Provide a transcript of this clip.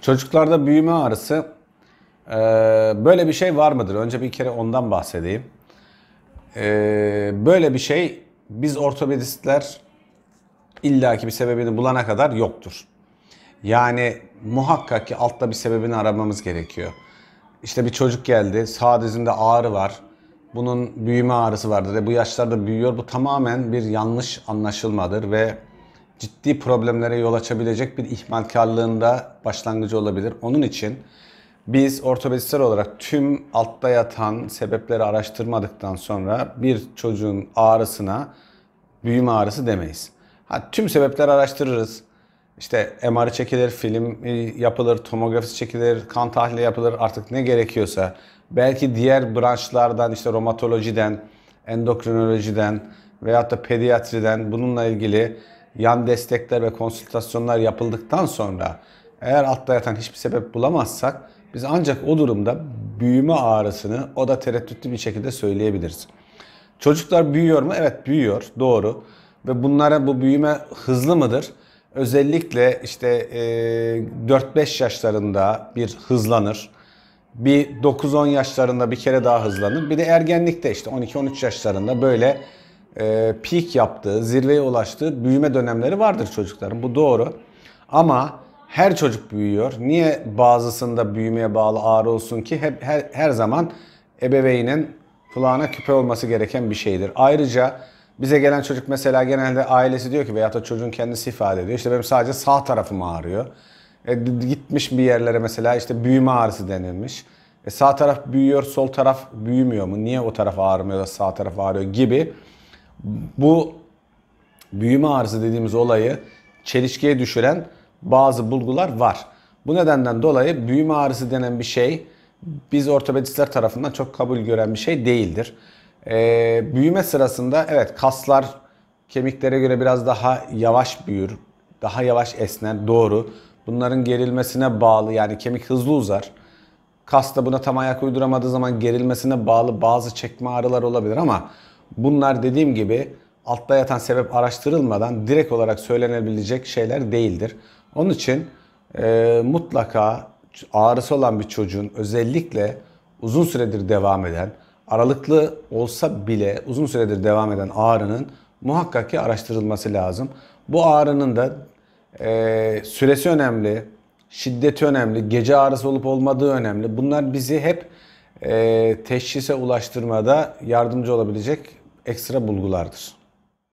Çocuklarda büyüme ağrısı. Ee, böyle bir şey var mıdır? Önce bir kere ondan bahsedeyim. Ee, böyle bir şey biz ortopedistler illaki bir sebebini bulana kadar yoktur. Yani muhakkak ki altta bir sebebini aramamız gerekiyor. İşte bir çocuk geldi, sağ dizinde ağrı var. Bunun büyüme ağrısı vardır. E bu yaşlarda büyüyor. Bu tamamen bir yanlış anlaşılmadır ve ciddi problemlere yol açabilecek bir ihmalkarlığında başlangıcı olabilir. Onun için biz ortopedistler olarak tüm altta yatan sebepleri araştırmadıktan sonra bir çocuğun ağrısına büyüme ağrısı demeyiz. Ha, tüm sebepleri araştırırız. İşte MR'ı çekilir, film yapılır, tomografisi çekilir, kan tahlili yapılır artık ne gerekiyorsa. Belki diğer branşlardan işte romatolojiden, endokrinolojiden veyahut da pediatriden bununla ilgili yan destekler ve konsültasyonlar yapıldıktan sonra eğer altta yatan hiçbir sebep bulamazsak biz ancak o durumda büyüme ağrısını o da tereddütlü bir şekilde söyleyebiliriz. Çocuklar büyüyor mu? Evet büyüyor. Doğru. Ve bunlara bu büyüme hızlı mıdır? Özellikle işte 4-5 e, yaşlarında bir hızlanır. Bir 9-10 yaşlarında bir kere daha hızlanır. Bir de ergenlikte işte 12-13 yaşlarında böyle e, peak yaptığı, zirveye ulaştığı büyüme dönemleri vardır çocukların. Bu doğru. Ama her çocuk büyüyor. Niye bazısında büyümeye bağlı ağrı olsun ki? Hep her, her zaman ebeveynin kulağına küpe olması gereken bir şeydir. Ayrıca bize gelen çocuk mesela genelde ailesi diyor ki veya da çocuğun kendisi ifade ediyor. İşte benim sadece sağ tarafım ağrıyor. E, gitmiş bir yerlere mesela işte büyüme ağrısı denilmiş. E, sağ taraf büyüyor, sol taraf büyümüyor mu? Niye o taraf ağrımıyor da sağ taraf ağrıyor gibi bu büyüme arzı dediğimiz olayı çelişkiye düşüren bazı bulgular var. Bu nedenden dolayı büyüme ağrısı denen bir şey biz ortopedistler tarafından çok kabul gören bir şey değildir. Ee, büyüme sırasında evet kaslar kemiklere göre biraz daha yavaş büyür, daha yavaş esner doğru. Bunların gerilmesine bağlı yani kemik hızlı uzar. Kas da buna tam ayak uyduramadığı zaman gerilmesine bağlı bazı çekme ağrılar olabilir ama bunlar dediğim gibi altta yatan sebep araştırılmadan direkt olarak söylenebilecek şeyler değildir. Onun için e, mutlaka ağrısı olan bir çocuğun özellikle uzun süredir devam eden, aralıklı olsa bile uzun süredir devam eden ağrının muhakkak ki araştırılması lazım. Bu ağrının da e, süresi önemli, şiddeti önemli, gece ağrısı olup olmadığı önemli. Bunlar bizi hep e, teşhise ulaştırmada yardımcı olabilecek ekstra bulgulardır.